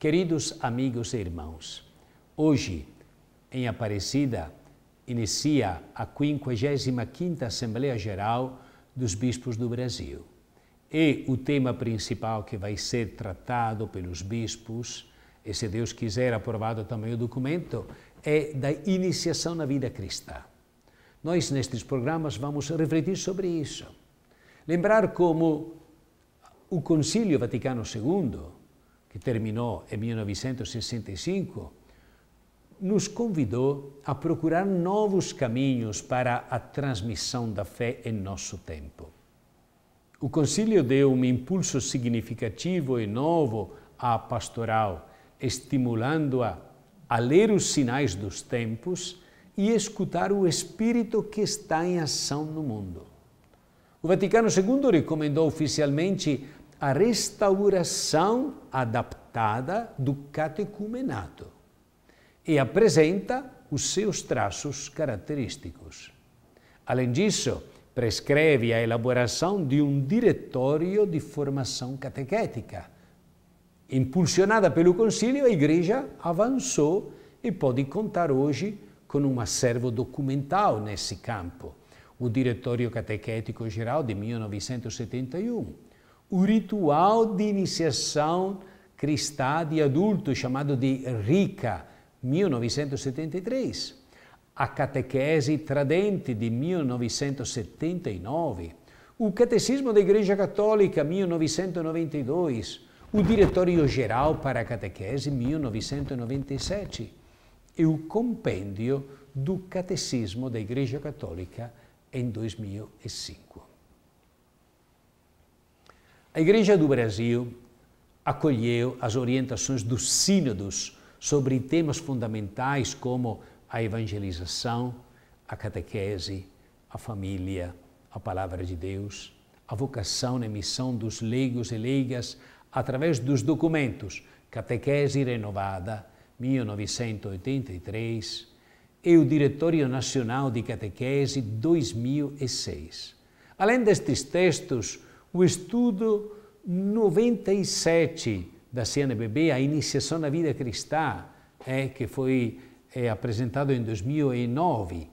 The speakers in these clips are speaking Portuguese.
Queridos amigos e irmãos, hoje, em Aparecida, inicia a 55ª Assembleia Geral dos Bispos do Brasil. E o tema principal que vai ser tratado pelos bispos, e se Deus quiser aprovado também o documento, é da iniciação na vida cristã. Nós, nestes programas, vamos refletir sobre isso. Lembrar como o Concílio Vaticano II que terminou em 1965, nos convidou a procurar novos caminhos para a transmissão da fé em nosso tempo. O Concílio deu um impulso significativo e novo à pastoral, estimulando-a a ler os sinais dos tempos e escutar o Espírito que está em ação no mundo. O Vaticano II recomendou oficialmente a restauração adaptada do catecumenato e apresenta os seus traços característicos. Além disso, prescreve a elaboração de um diretório de formação catequética. Impulsionada pelo Concílio, a Igreja avançou e pode contar hoje com um acervo documental nesse campo, o Diretório Catequético Geral de 1971 o ritual de iniciação cristã de adulto, chamado de RICA, 1973, a catequese tradente de 1979, o Catecismo da Igreja Católica, 1992, o Diretório Geral para a Catequese, 1997, e o Compêndio do Catecismo da Igreja Católica, em 2005. A Igreja do Brasil acolheu as orientações dos sínodos sobre temas fundamentais como a evangelização, a catequese, a família, a palavra de Deus, a vocação e missão dos leigos e leigas através dos documentos Catequese Renovada, 1983, e o Diretório Nacional de Catequese, 2006. Além destes textos, o estudo 97 da CNBB, a iniciação na vida cristã, é, que foi é, apresentado em 2009,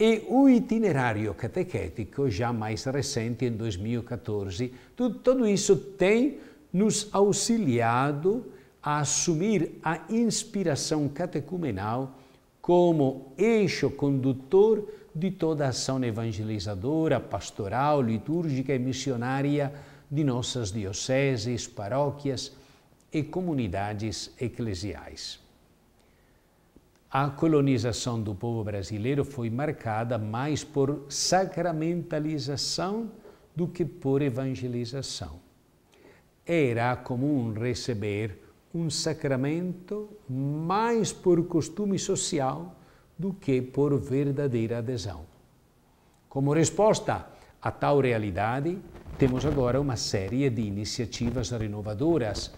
e o itinerário catequético, já mais recente, em 2014. Tudo, tudo isso tem nos auxiliado a assumir a inspiração catecumenal como eixo condutor de toda a ação evangelizadora, pastoral, litúrgica e missionária de nossas dioceses, paróquias e comunidades eclesiais. A colonização do povo brasileiro foi marcada mais por sacramentalização do que por evangelização. Era comum receber um sacramento mais por costume social do que por verdadeira adesão. Como resposta a tal realidade, temos agora uma série de iniciativas renovadoras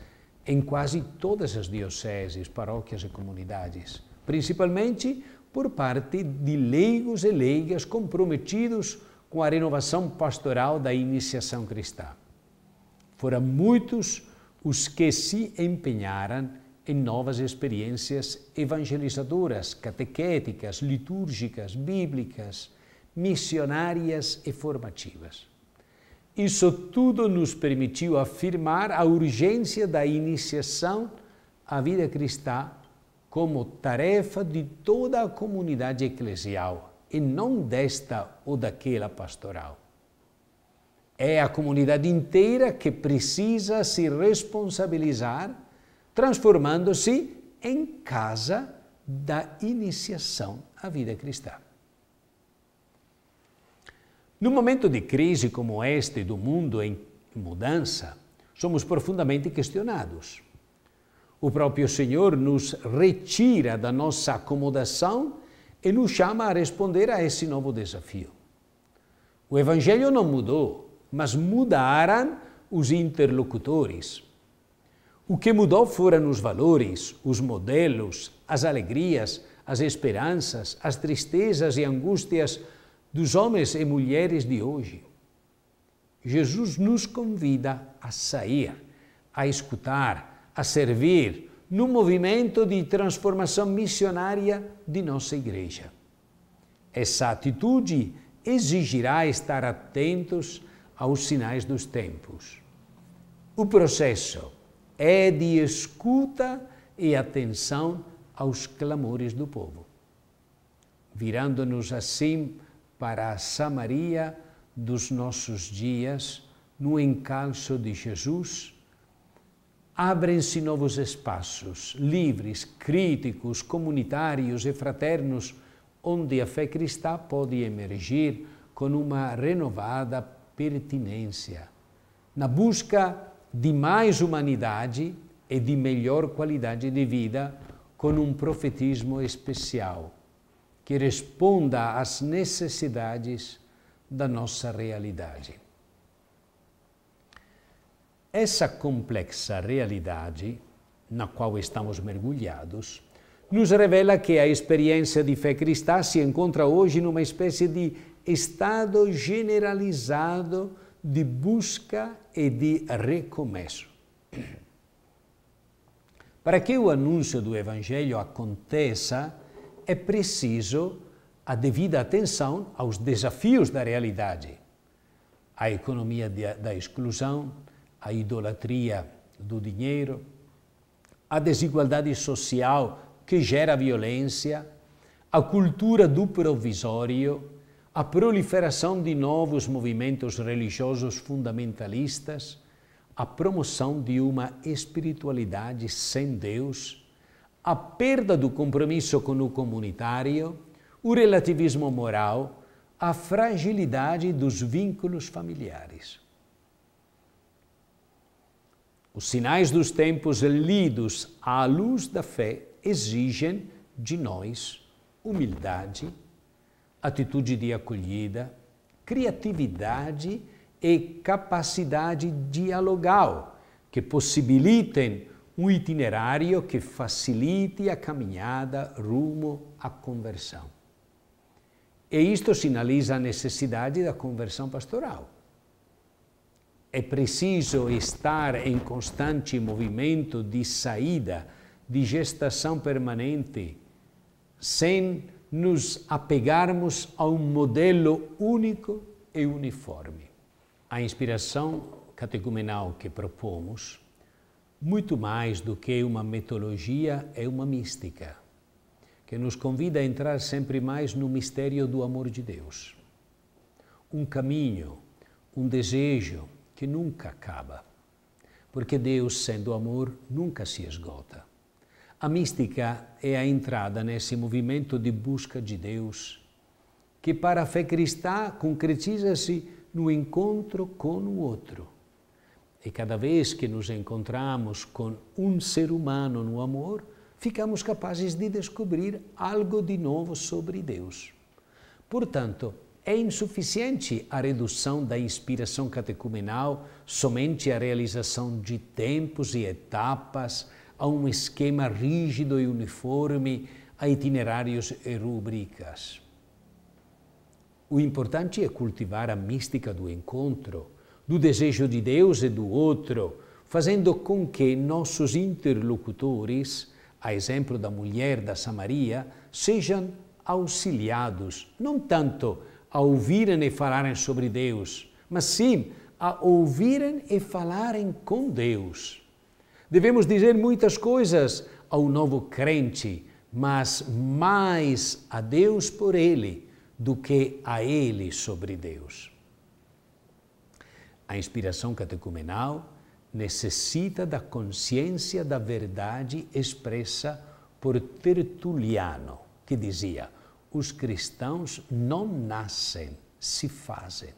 em quase todas as dioceses, paróquias e comunidades, principalmente por parte de leigos e leigas comprometidos com a renovação pastoral da iniciação cristã. Foram muitos os que se empenharam em novas experiências evangelizadoras, catequéticas, litúrgicas, bíblicas, missionárias e formativas. Isso tudo nos permitiu afirmar a urgência da iniciação à vida cristã como tarefa de toda a comunidade eclesial e não desta ou daquela pastoral. É a comunidade inteira que precisa se responsabilizar transformando-se em casa da iniciação à vida cristã. No momento de crise como este do mundo em mudança, somos profundamente questionados. O próprio Senhor nos retira da nossa acomodação e nos chama a responder a esse novo desafio. O Evangelho não mudou, mas mudaram os interlocutores. O que mudou foram os valores, os modelos, as alegrias, as esperanças, as tristezas e angústias dos homens e mulheres de hoje. Jesus nos convida a sair, a escutar, a servir num movimento de transformação missionária de nossa igreja. Essa atitude exigirá estar atentos aos sinais dos tempos. O processo é de escuta e atenção aos clamores do povo. Virando-nos assim para a Samaria dos nossos dias, no encalço de Jesus, abrem-se novos espaços livres, críticos, comunitários e fraternos, onde a fé cristã pode emergir com uma renovada pertinência, na busca de mais humanidade e de melhor qualidade de vida com um profetismo especial que responda às necessidades da nossa realidade. Essa complexa realidade na qual estamos mergulhados nos revela que a experiência de fé cristã se encontra hoje numa espécie de estado generalizado de busca e de recomeço. Para que o anúncio do Evangelho aconteça, é preciso a devida atenção aos desafios da realidade. A economia da exclusão, a idolatria do dinheiro, a desigualdade social que gera violência, a cultura do provisório, a proliferação de novos movimentos religiosos fundamentalistas, a promoção de uma espiritualidade sem Deus, a perda do compromisso com o comunitário, o relativismo moral, a fragilidade dos vínculos familiares. Os sinais dos tempos lidos à luz da fé exigem de nós humildade atitude de acolhida, criatividade e capacidade dialogal, que possibilitem um itinerário que facilite a caminhada rumo à conversão. E isto sinaliza a necessidade da conversão pastoral. É preciso estar em constante movimento de saída, de gestação permanente, sem nos apegarmos a um modelo único e uniforme. A inspiração catecumenal que propomos, muito mais do que uma metodologia, é uma mística, que nos convida a entrar sempre mais no mistério do amor de Deus. Um caminho, um desejo que nunca acaba, porque Deus, sendo amor, nunca se esgota. A mística é a entrada nesse movimento de busca de Deus, que para a fé cristã concretiza-se no encontro com o outro. E cada vez que nos encontramos com um ser humano no amor, ficamos capazes de descobrir algo de novo sobre Deus. Portanto, é insuficiente a redução da inspiração catecumenal somente à realização de tempos e etapas a um esquema rígido e uniforme, a itinerários e rubricas. O importante é cultivar a mística do encontro, do desejo de Deus e do outro, fazendo com que nossos interlocutores, a exemplo da mulher da Samaria, sejam auxiliados, não tanto a ouvirem e falarem sobre Deus, mas sim a ouvirem e falarem com Deus. Devemos dizer muitas coisas ao novo crente, mas mais a Deus por ele do que a ele sobre Deus. A inspiração catecumenal necessita da consciência da verdade expressa por Tertuliano, que dizia: os cristãos não nascem, se fazem.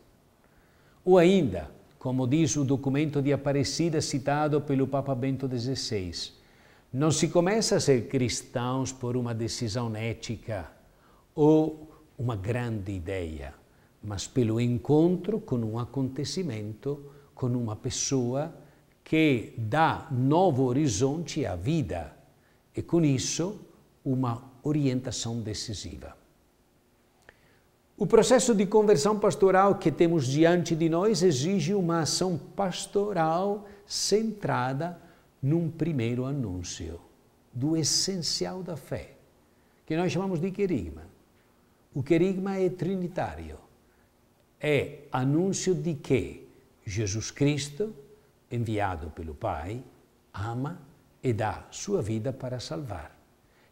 Ou ainda, como diz o documento de Aparecida citado pelo Papa Bento XVI. Não se começa a ser cristãos por uma decisão ética ou uma grande ideia, mas pelo encontro com um acontecimento, com uma pessoa que dá novo horizonte à vida e, com isso, uma orientação decisiva. O processo de conversão pastoral que temos diante de nós exige uma ação pastoral centrada num primeiro anúncio do essencial da fé, que nós chamamos de querigma. O querigma é trinitário. É anúncio de que Jesus Cristo, enviado pelo Pai, ama e dá sua vida para salvar.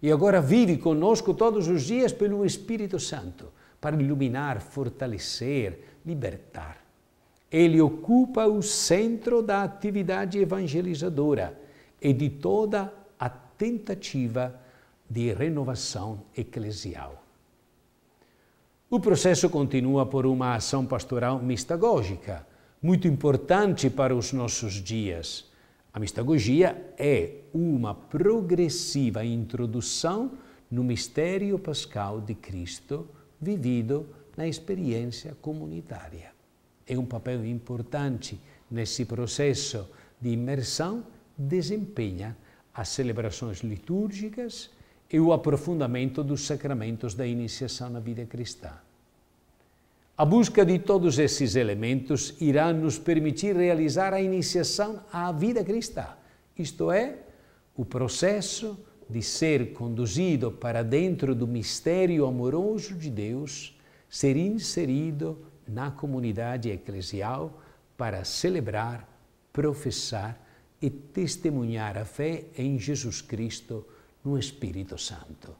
E agora vive conosco todos os dias pelo Espírito Santo para iluminar, fortalecer, libertar. Ele ocupa o centro da atividade evangelizadora e de toda a tentativa de renovação eclesial. O processo continua por uma ação pastoral mistagógica, muito importante para os nossos dias. A mistagogia é uma progressiva introdução no mistério pascal de Cristo vivido na experiência comunitária. E é um papel importante nesse processo de imersão desempenha as celebrações litúrgicas e o aprofundamento dos sacramentos da iniciação na vida cristã. A busca de todos esses elementos irá nos permitir realizar a iniciação à vida cristã, isto é, o processo de ser conduzido para dentro do mistério amoroso de Deus, ser inserido na comunidade eclesial para celebrar, professar e testemunhar a fé em Jesus Cristo no Espírito Santo.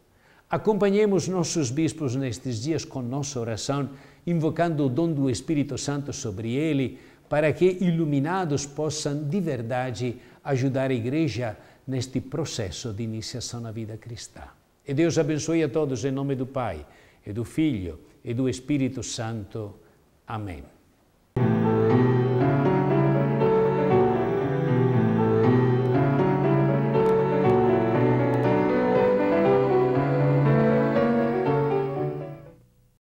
Acompanhemos nossos bispos nestes dias com nossa oração, invocando o dom do Espírito Santo sobre ele, para que, iluminados, possam de verdade ajudar a Igreja a neste processo de iniciação na vida cristã. E Deus abençoe a todos em nome do Pai, e do Filho e do Espírito Santo. Amém.